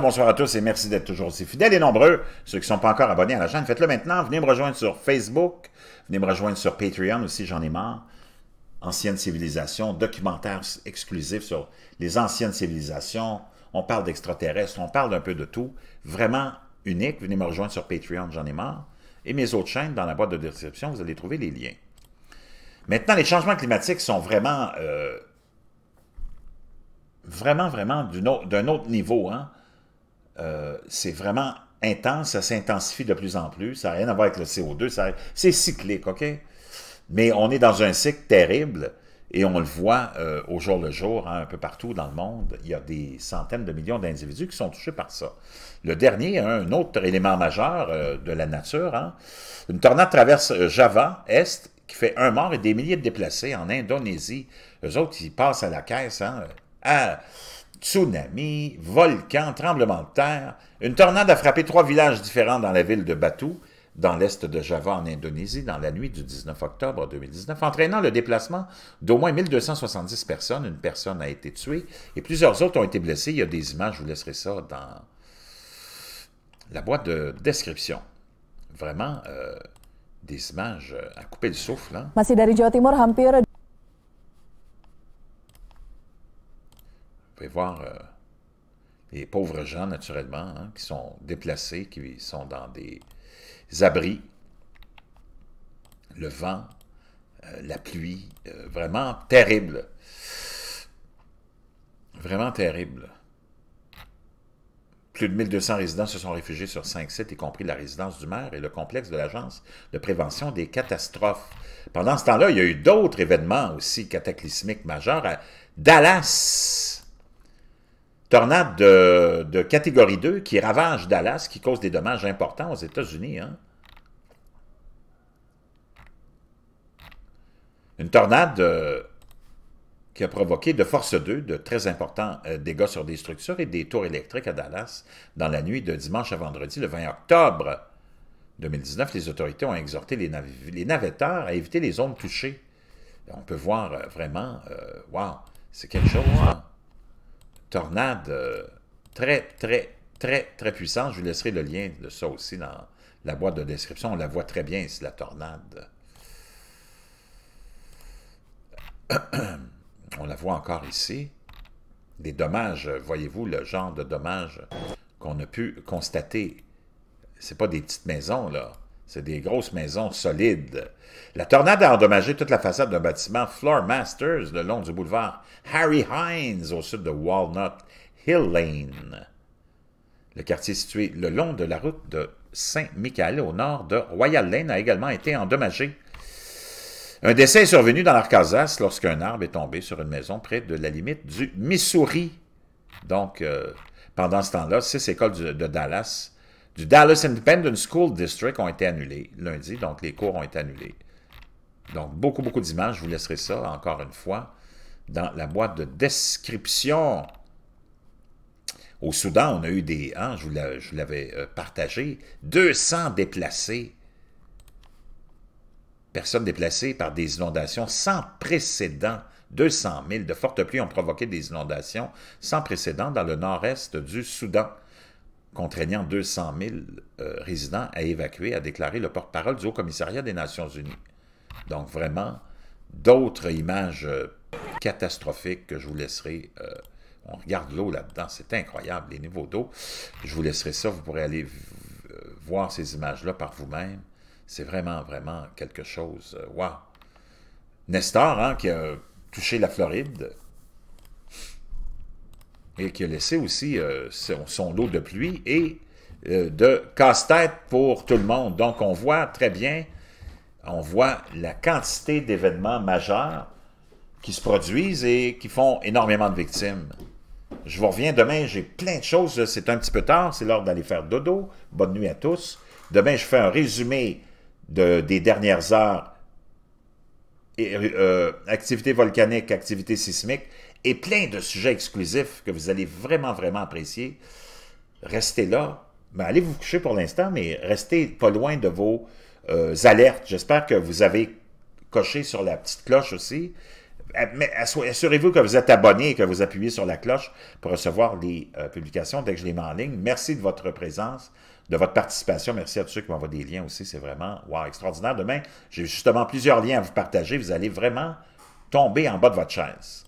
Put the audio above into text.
bonsoir à tous et merci d'être toujours aussi fidèles et nombreux. Ceux qui ne sont pas encore abonnés à la chaîne, faites-le maintenant. Venez me rejoindre sur Facebook. Venez me rejoindre sur Patreon aussi, j'en ai marre. Anciennes civilisations, documentaires exclusifs sur les anciennes civilisations. On parle d'extraterrestres, on parle d'un peu de tout. Vraiment unique. Venez me rejoindre sur Patreon, j'en ai marre. Et mes autres chaînes, dans la boîte de description, vous allez trouver les liens. Maintenant, les changements climatiques sont vraiment... Euh, vraiment, vraiment d'un autre, autre, niveau. Hein? Euh, c'est vraiment intense, ça s'intensifie de plus en plus, ça n'a rien à voir avec le CO2, c'est cyclique, OK? Mais on est dans un cycle terrible et on le voit euh, au jour le jour, hein, un peu partout dans le monde. Il y a des centaines de millions d'individus qui sont touchés par ça. Le dernier, hein, un autre élément majeur euh, de la nature, hein, une tornade traverse Java, Est, qui fait un mort et des milliers de déplacés en Indonésie. Eux autres, ils passent à la caisse. Hein, tsunami, volcan, tremblement de terre. Une tornade a frappé trois villages différents dans la ville de Batu, dans l'est de Java en Indonésie, dans la nuit du 19 octobre 2019, entraînant le déplacement d'au moins 1270 personnes. Une personne a été tuée et plusieurs autres ont été blessées. Il y a des images, je vous laisserai ça dans la boîte de description. Vraiment, euh, des images à couper le souffle. Hein? voir euh, les pauvres gens, naturellement, hein, qui sont déplacés, qui sont dans des abris. Le vent, euh, la pluie, euh, vraiment terrible. Vraiment terrible. Plus de 1200 résidents se sont réfugiés sur cinq sites, y compris la résidence du maire et le complexe de l'Agence de prévention des catastrophes. Pendant ce temps-là, il y a eu d'autres événements aussi cataclysmiques majeurs à Dallas. Tornade de, catégorie 2 qui ravage Dallas, qui cause des dommages importants aux États-Unis. Hein. Une tornade euh, qui a provoqué de force 2 de très importants euh, dégâts sur des structures et des tours électriques à Dallas dans la nuit de dimanche à vendredi le 20 octobre 2019. Les autorités ont exhorté les, navetteurs à éviter les zones touchées. On peut voir euh, vraiment, waouh, c'est quelque chose. Hein tornade euh, très, très, très, très puissante. Je vous laisserai le lien de ça aussi dans la boîte de description. On la voit très bien ici, la tornade. On la voit encore ici. Des dommages, voyez-vous, le genre de dommages qu'on a pu constater. Ce pas des petites maisons, là. C'est des grosses maisons solides. La tornade a endommagé toute la façade d'un bâtiment Floor Masters le long du boulevard Harry Hines au sud de Walnut Hill Lane. Le quartier situé le long de la route de Saint-Michael au nord de Royal Lane a également été endommagé. Un décès est survenu dans l'Arkansas lorsqu'un arbre est tombé sur une maison près de la limite du Missouri. Donc, euh, pendant ce temps-là, six écoles de Dallas du Dallas Independent School District ont été annulés lundi, donc les cours ont été annulés. Donc, beaucoup, beaucoup d'images. Je vous laisserai ça, encore une fois, dans la boîte de description. Au Soudan, on a eu des... Hein, je vous l'avais euh, partagé. 200 déplacés. Personnes déplacées par des inondations sans précédent. 200 000. De fortes pluies ont provoqué des inondations sans précédent dans le nord-est du Soudan contraignant 200 000 euh, résidents à évacuer, a déclaré le porte-parole du Haut-Commissariat des Nations Unies. Donc vraiment, d'autres images euh, catastrophiques que je vous laisserai. Euh, on regarde l'eau là-dedans, c'est incroyable, les niveaux d'eau. Je vous laisserai ça, vous pourrez aller voir ces images-là par vous-même. C'est vraiment, vraiment quelque chose. Waouh! Nestor, hein, qui a touché la Floride, et qui a laissé aussi euh, son, lot de pluie et euh, de casse-tête pour tout le monde. Donc, on voit très bien, on voit la quantité d'événements majeurs qui se produisent et qui font énormément de victimes. Je vous reviens demain, j'ai plein de choses, c'est un petit peu tard, c'est l'heure d'aller faire dodo. Bonne nuit à tous. Demain, je fais un résumé des dernières heures. Et, euh, activité volcanique, activité sismique, et plein de sujets exclusifs que vous allez vraiment, vraiment apprécier. Restez là. Mais ben, allez vous coucher pour l'instant, mais restez pas loin de vos euh, alertes. J'espère que vous avez coché sur la petite cloche aussi. Euh, mais assurez-vous que vous êtes abonné et que vous appuyez sur la cloche pour recevoir les euh, publications dès que je les mets en ligne. Merci de votre présence, de votre participation. Merci à tous ceux qui m'envoient des liens aussi. C'est vraiment extraordinaire. Demain, j'ai justement plusieurs liens à vous partager. Vous allez vraiment tomber en bas de votre chaise.